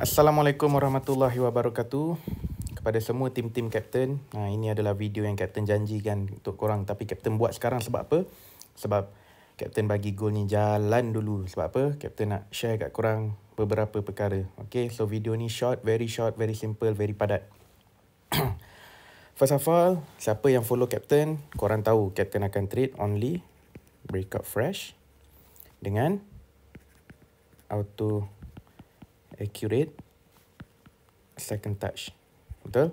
Assalamualaikum warahmatullahi wabarakatuh Kepada semua tim-tim Captain ha, Ini adalah video yang Captain janjikan untuk korang Tapi Captain buat sekarang sebab apa? Sebab Captain bagi goal ni jalan dulu Sebab apa? Captain nak share kat korang beberapa perkara Okay, so video ni short, very short, very simple, very padat First of all, siapa yang follow Captain Korang tahu Captain akan trade only Breakout fresh Dengan Auto accurate second touch betul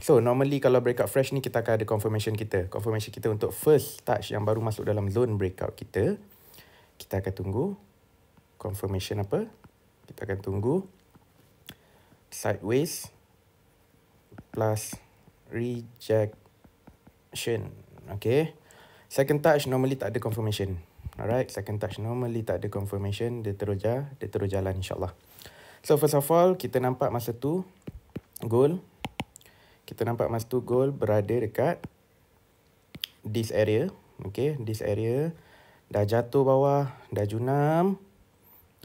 so normally kalau breakout fresh ni kita akan ada confirmation kita confirmation kita untuk first touch yang baru masuk dalam zone breakout kita kita akan tunggu confirmation apa kita akan tunggu sideways plus rejection okay second touch normally tak ada confirmation alright second touch normally tak ada confirmation dia terus jalan jalan insyaallah So first of all, kita nampak masa tu goal. Kita nampak masa tu goal berada dekat this area. Okay, this area. Dah jatuh bawah, dah junam.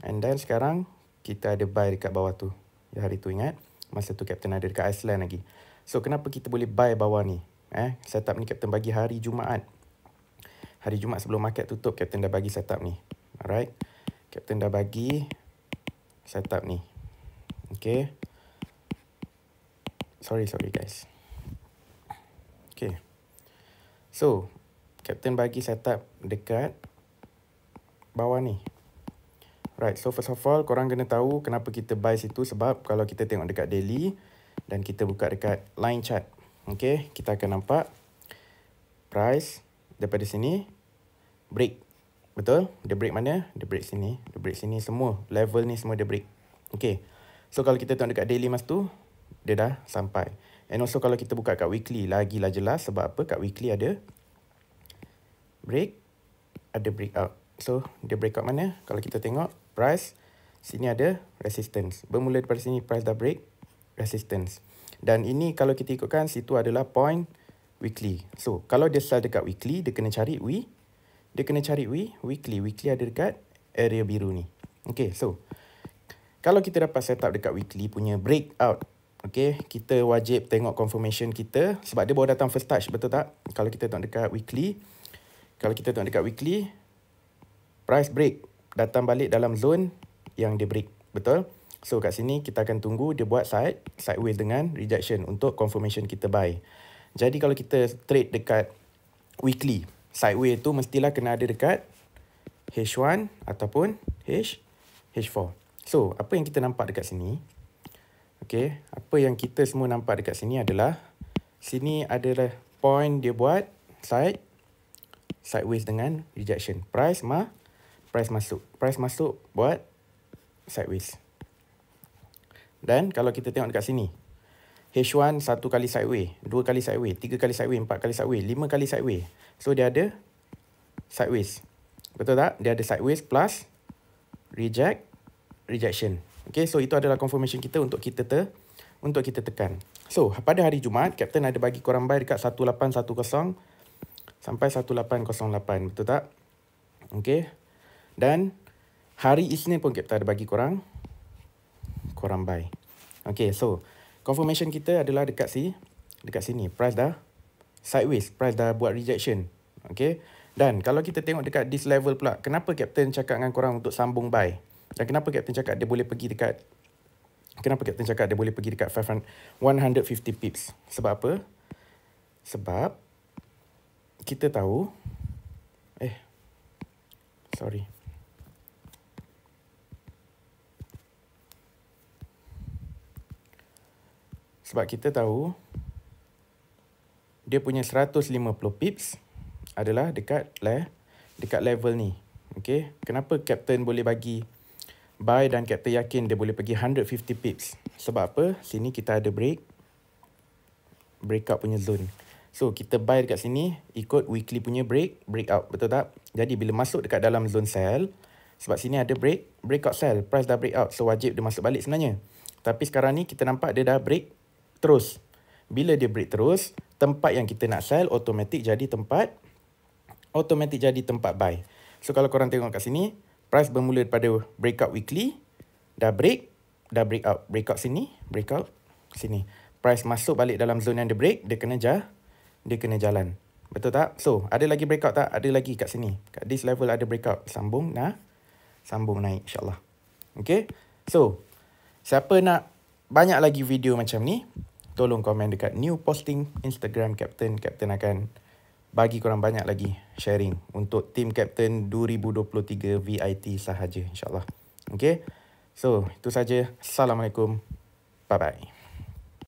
And then sekarang kita ada buy dekat bawah tu. Ya, hari tu ingat. Masa tu Captain ada dekat Iceland lagi. So kenapa kita boleh buy bawah ni? Eh, Setup ni Captain bagi hari Jumaat. Hari Jumaat sebelum market tutup, Captain dah bagi setup ni. Alright. Captain dah bagi setup ni. Okay. Sorry, sorry guys. Okay. So, Captain bagi setup dekat bawah ni. Right, so first of all, korang kena tahu kenapa kita buy situ sebab kalau kita tengok dekat daily dan kita buka dekat line chart. Okay, kita akan nampak price daripada sini, break. Betul? Dia break mana? Dia break sini. Dia break sini semua. Level ni semua dia break. Okay. So kalau kita tengok dekat daily mas tu, dia dah sampai. And also kalau kita buka kat weekly, lagi lagilah jelas sebab apa kat weekly ada break, ada break out. So dia out mana? Kalau kita tengok price, sini ada resistance. Bermula daripada sini price dah break, resistance. Dan ini kalau kita ikutkan, situ adalah point weekly. So kalau dia sell dekat weekly, dia kena cari we. Dia kena cari we, weekly. Weekly ada dekat area biru ni. Okay, so. Kalau kita dapat set up dekat weekly punya breakout, okay, kita wajib tengok confirmation kita sebab dia baru datang first touch, betul tak? Kalau kita tengok dekat weekly, kalau kita tengok dekat weekly, price break datang balik dalam zone yang dia break, betul? So kat sini kita akan tunggu dia buat side, sideways dengan rejection untuk confirmation kita buy. Jadi kalau kita trade dekat weekly, sideways tu mestilah kena ada dekat H1 ataupun H, H4. So, apa yang kita nampak dekat sini? Okay, apa yang kita semua nampak dekat sini adalah sini adalah point dia buat side sideways dengan rejection. Price mah price masuk. Price masuk buat sideways. Dan kalau kita tengok dekat sini H1 satu kali sideways, dua kali sideways, tiga kali sideways, empat kali sideways, lima kali sideways. So dia ada sideways. Betul tak? Dia ada sideways plus reject rejection. Okay, so itu adalah confirmation kita untuk kita te, untuk kita tekan. So, pada hari Jumaat, Captain ada bagi korang buy dekat 1810 sampai 1808, betul tak? Okay. Dan hari Isnin pun Captain ada bagi korang korang buy. Okay, so confirmation kita adalah dekat sini. Dekat sini, price dah sideways. Price dah buat rejection. Okay. Dan kalau kita tengok dekat this level pula, kenapa Captain cakap dengan korang untuk sambung buy? Dan kenapa Captain cakap dia boleh pergi dekat Kenapa Captain cakap dia boleh pergi dekat 150 pips? Sebab apa? Sebab kita tahu Eh, sorry Sebab kita tahu Dia punya 150 pips adalah dekat le dekat level ni. Okay. Kenapa Captain boleh bagi buy dan kapten yakin dia boleh pergi 150 pips. Sebab apa? Sini kita ada break. Breakout punya zone. So, kita buy dekat sini ikut weekly punya break, breakout. Betul tak? Jadi, bila masuk dekat dalam zone sell, sebab sini ada break, breakout sell. Price dah break out, So, wajib dia masuk balik sebenarnya. Tapi sekarang ni kita nampak dia dah break terus. Bila dia break terus, tempat yang kita nak sell automatic jadi tempat automatic jadi tempat buy. So, kalau korang tengok kat sini, price bermula daripada breakout weekly dah break dah break out break out sini break out sini price masuk balik dalam zone yang dia break dia kena jah dia kena jalan betul tak so ada lagi breakout tak ada lagi kat sini kat this level ada breakout sambung nah sambung naik insyaallah Okay. so siapa nak banyak lagi video macam ni tolong komen dekat new posting Instagram Captain Captain akan bagi korang banyak lagi sharing untuk team captain 2023 VIT sahaja insyaallah okay. so itu saja assalamualaikum bye bye